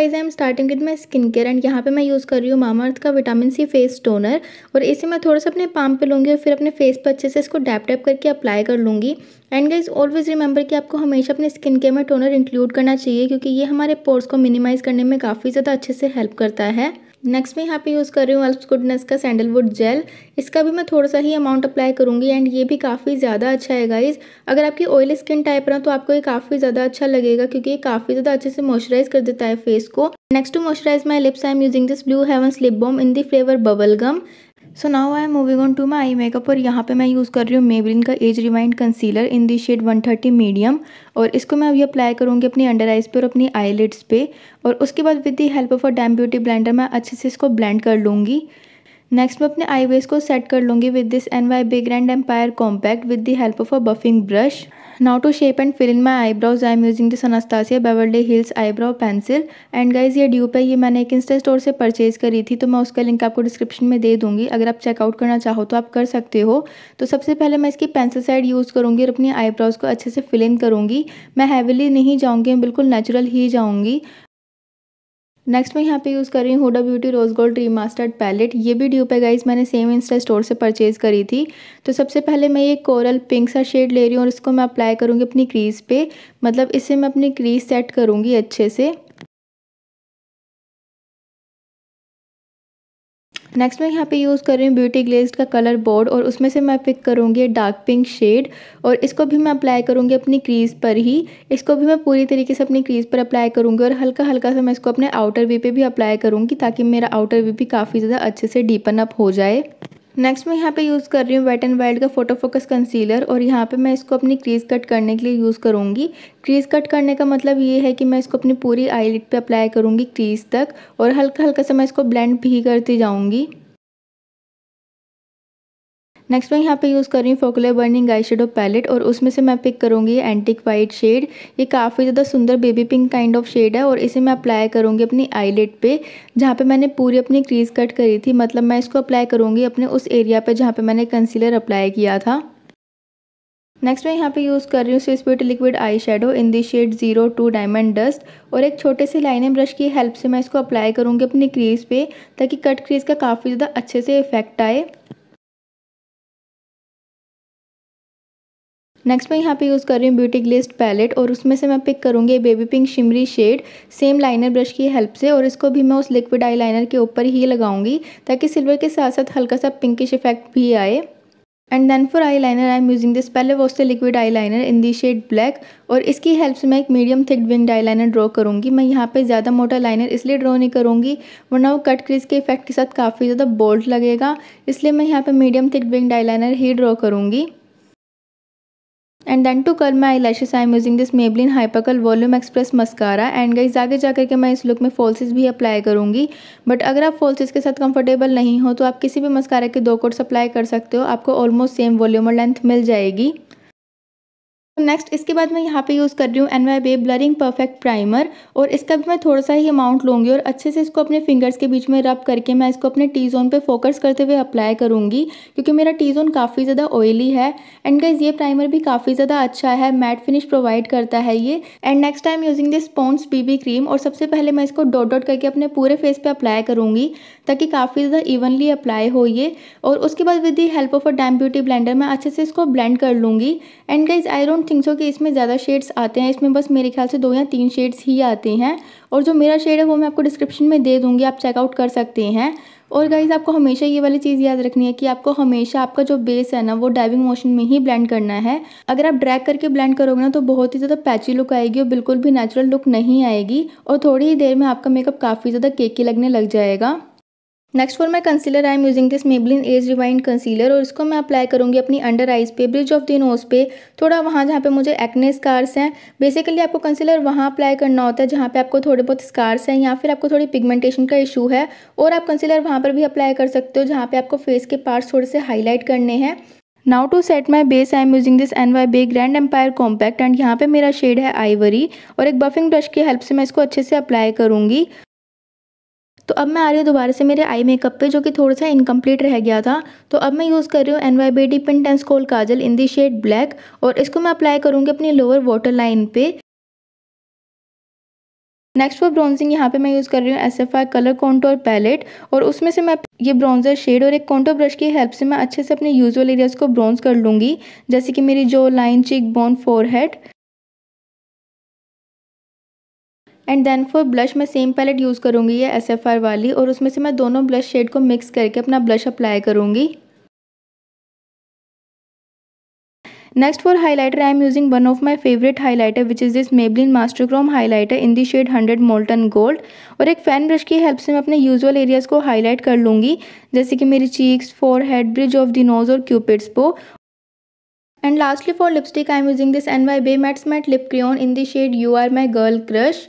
guys I am starting with my skin care and यहाँ पे मैं यूज़ कर रही हूँ मामा अर्थ का विटामिन सी फेस टोनर और इसे मैं थोड़ा सा अपने पाम पे लूँगी और फिर अपने फेस पर अच्छे से इसको डैप डैप करके अप्लाई कर लूँगी एंड गाइज ऑलवेज रिमेंबर कि आपको हमेशा अपने स्किन केयर में टोनर इंक्लूड करना चाहिए क्योंकि ये हमारे पोर्स को मिनिमाइज़ करने में काफ़ी ज़्यादा अच्छे से हेल्प करता है नेक्स्ट मैं यहाँ पे यूज़ कर रही हूँ एल्प्स गुडनेस का सैंडलवुड जेल इसका भी मैं थोड़ा सा ही अमाउंट अप्लाई करूँगी एंड ये भी काफ़ी ज़्यादा अच्छा है गाइज अगर आपकी ऑयली स्किन टाइप रहा तो आपको ये काफ़ी ज़्यादा अच्छा लगेगा क्योंकि ये काफ़ी ज़्यादा अच्छे से मॉइस्चराइज कर देता है फेस को next to moisturize my lips I am using this blue heaven lip balm in the flavour bubble gum so now I am moving on to my eye makeup और यहाँ पे मैं यूज़ कर रही हूँ मेबरिन का age rewind concealer in the shade 130 medium और इसको मैं अभी अप्लाई करूँगी अपनी अंडर आइज़ पे और अपनी आईलिड्स पे और उसके बाद with the help of a damp beauty blender मैं अच्छे से इसको ब्लेंड कर लूँगी नेक्स्ट मैं अपने आई वेज को सेट कर लूँगी with this N Y big and empire compact with the help of a buffing brush now to shape and fill eye brows I i am using this anastasia beverly hills eyebrow pencil and guys ये dupe है ये मैंने एक Insta store से purchase करी थी तो मैं उसका लिंक आपको डिस्क्रिप्शन में दे दूंगी अगर आप चेकआउट करना चाहो तो आप कर सकते हो तो सबसे पहले मैं इसकी पेंसिल साइड यूज़ करूँगी और अपनी आईब्राउज को अच्छे से फिल इन करूँगी मैं हैविली नहीं जाऊँगी बिल्कुल नेचुरल ही जाऊँगी नेक्स्ट मैं यहाँ पे यूज़ कर रही हूँ Huda beauty rose gold mastered palette ये भी ड्यू पे गाइज मैंने सेम इंस्टा स्टोर से परचेज़ करी थी तो सबसे पहले मैं ये कोरल पिंक सा शेड ले रही हूँ और इसको मैं अप्लाई करूँगी अपनी क्रीज़ पे मतलब इससे मैं अपनी क्रीज़ सेट करूँगी अच्छे से नेक्स्ट मैं यहाँ पे यूज़ कर रही हूँ ब्यूटी ग्लेज का कलर बोर्ड और उसमें से मैं पिक करूँगी डार्क पिंक शेड और इसको भी मैं अप्लाई करूँगी अपनी क्रीज़ पर ही इसको भी मैं पूरी तरीके से अपनी क्रीज़ पर अप्लाई करूँगी और हल्का हल्का सा मैं इसको अपने आउटर वी पे भी अप्लाई करूँगी ताकि मेरा आउटर वी भी काफ़ी ज़्यादा अच्छे से डीपन अप हो जाए नेक्स्ट मैं यहाँ पे यूज़ कर रही हूँ वेट एंड वाइल्ड का फोटो फोकस कंसीलर और यहाँ पे मैं इसको अपनी क्रीज़ कट करने के लिए यूज़ करूँगी क्रीज़ कट करने का मतलब ये है कि मैं इसको अपनी पूरी आईलिड पे अप्लाई करूँगी क्रीज़ तक और हल्का हल्का सा मैं इसको ब्लेंड भी करती जाऊँगी नेक्स्ट मैं यहाँ पे यूज़ कर रही हूँ Focallure burning eye shadow palette और उसमें से मैं पिक करूँगी एंटिक वाइट शेड ये काफ़ी ज़्यादा सुंदर baby pink kind of shade है और इसे मैं अप्लाई करूँगी अपनी आईलेट पे जहाँ पे मैंने पूरी अपनी क्रीज़ कट करी थी मतलब मैं इसको अप्लाई करूँगी अपने उस एरिया पर जहाँ पर मैंने कंसीलर अप्लाई किया था नेक्स्ट मैं यहाँ पे यूज़ कर रही हूँ स्विस्पिट liquid eye shadow in the shade zero two diamond dust और एक छोटे से लाइनिंग ब्रश की हेल्प से मैं इसको अप्लाई करूँगी अपनी क्रीज़ पे ताकि कट क्रीज़ का काफ़ी ज़्यादा अच्छे से इफेक्ट आए नेक्स्ट मैं यहाँ पे यूज़ कर रही हूँ ब्यूटी ग्लिस्ट पैलेट और उसमें से मैं पिक करूँगी baby pink shimmery shade same liner brush की हेल्प से और इसको भी मैं उस लिक्विड आई लाइनर के ऊपर ही लगाऊंगी ताकि सिल्वर के साथ साथ हल्का सा पिंकिश इफेक्ट भी आए and then for eye liner I am using this पहले वो से liquid eye liner in the shade black और इसकी हेल्प से मैं एक medium thick wing eye liner draw करूँगी मैं यहाँ पे ज़्यादा मोटा लाइनर इसलिए ड्रॉ नहीं करूँगी वरना वो कट क्रीज के इफेक्ट के साथ काफ़ी ज़्यादा बोल्ड लगेगा इसलिए मैं यहाँ पे medium thick wing eye liner ही ड्रॉ करूँगी and then to curl my lashes I am using this Maybelline hypercurl volume express mascara and गई आगे जा करके मैं इस लुक में फॉल्सेस भी अप्लाई करूँगी बट अगर आप फॉल्सेस के साथ कंफर्टेबल नहीं हो तो आप किसी भी मस्कारा के दो कोट्स अप्लाई कर सकते हो आपको ऑलमोस्ट सेम वॉल्यूम और लेंथ मिल जाएगी नेक्स्ट इसके बाद मैं यहाँ पे यूज़ कर रही हूँ N Y Bae blurring perfect primer और इसका भी मैं थोड़ा सा ही अमाउंट लूँगी और अच्छे से इसको अपने फिंगर्स के बीच में रब करके मैं इसको अपने टी जोन पे फोकस करते हुए अप्लाई करूँगी क्योंकि मेरा टी जोन काफ़ी ज़्यादा ऑयली है एंड गाइज ये प्राइमर भी काफ़ी ज़्यादा अच्छा है मैट फिनिश प्रोवाइड करता है ये and next time using this Pond's B B cream और सबसे पहले मैं इसको डॉट डॉट करके अपने पूरे फेस पर अप्लाई करूँगी ताकि काफ़ी ज़्यादा इवनली अप्लाई हो ये और उसके बाद with the help of a damp beauty blender मैं अच्छे से इसको ब्लेंड कर लूँगी and guys I don't think so कि इसमें ज़्यादा शेड्स आते हैं इसमें बस मेरे ख्याल से दो या तीन शेड्स ही आते हैं और जो मेरा शेड है वो मैं आपको डिस्क्रिप्शन में दे दूँगी आप चेकआउट कर सकते हैं और गाइज़ आपको हमेशा ये वाली चीज़ याद रखनी है कि आपको हमेशा आपका जो बेस है ना वो डाइविंग मोशन में ही ब्लेंड करना है अगर आप ड्रैग करके ब्लेंड करोगे ना तो बहुत ही ज़्यादा पैची लुक आएगी और बिल्कुल भी नेचुरल लुक नहीं आएगी और थोड़ी ही देर में आपका मेकअप काफ़ी ज़्यादा केकी लगने लग जाएगा next for my concealer I am using this Maybelline age rewind concealer और इसको मैं अप्लाई करूँगी अपनी अंडर आइज़ पे ब्रिज ऑफ द नोज़ पे थोड़ा वहाँ जहाँ पे मुझे एक्ने स्कार्स हैं बेसिकली आपको कंसीलर वहाँ अप्लाई करना होता है जहाँ पे आपको थोड़े बहुत स्कार्स हैं या फिर आपको थोड़ी पिगमेंटेशन का इशू है और आप कंसीलर वहाँ पर भी अप्लाई कर सकते हो जहाँ पर आपको फेस के पार्ट्स थोड़े से हाईलाइट करने हैं now to set my base I am using this N Y Bae grand empire compact and यहाँ पे मेरा शेड है आईवरी और एक बफिंग ब्रश की हेल्प से मैं इसको अच्छे से अप्लाई करूँगी तो अब मैं आ रही हूँ दोबारा से मेरे आई मेकअप पे जो कि थोड़ा सा इनकम्प्लीट रह गया था तो अब मैं यूज़ कर रही हूँ N Y B D pint and स्कोल kajal in the shade black और इसको मैं अप्लाई करूँगी अपनी लोअर वाटर लाइन पे नेक्स्ट फॉर ब्रोंजिंग यहाँ पे मैं यूज़ कर रही हूँ S F I colour contour palette और उसमें से मैं ये ब्रोंजर शेड और एक कॉन्टोर ब्रश की हेल्प से मैं अच्छे से अपने यूजल एरियाज़ को ब्रोंज कर लूँगी जैसे कि मेरी जो line cheek bone forehead and then for blush मैं सेम पैलेट यूज़ करूँगी ये एस एफ आर वाली और उसमें से मैं दोनों ब्लश शेड को मिक्स करके अपना ब्लश अप्लाई करूँगी next for highlighter I am using one of my favourite highlighter which is this Maybelline Master Chrome highlighter in the shade hundred molten gold और एक फैन ब्रश की हेल्प से मैं अपने यूजुअल एरियाज़ को हाईलाइट कर लूँगी जैसे कि मेरी cheeks forehead bridge of the nose और cupid's bow and lastly for lipstick I am using this N Y Bae mats matte lip crayon in the shade you are my girl crush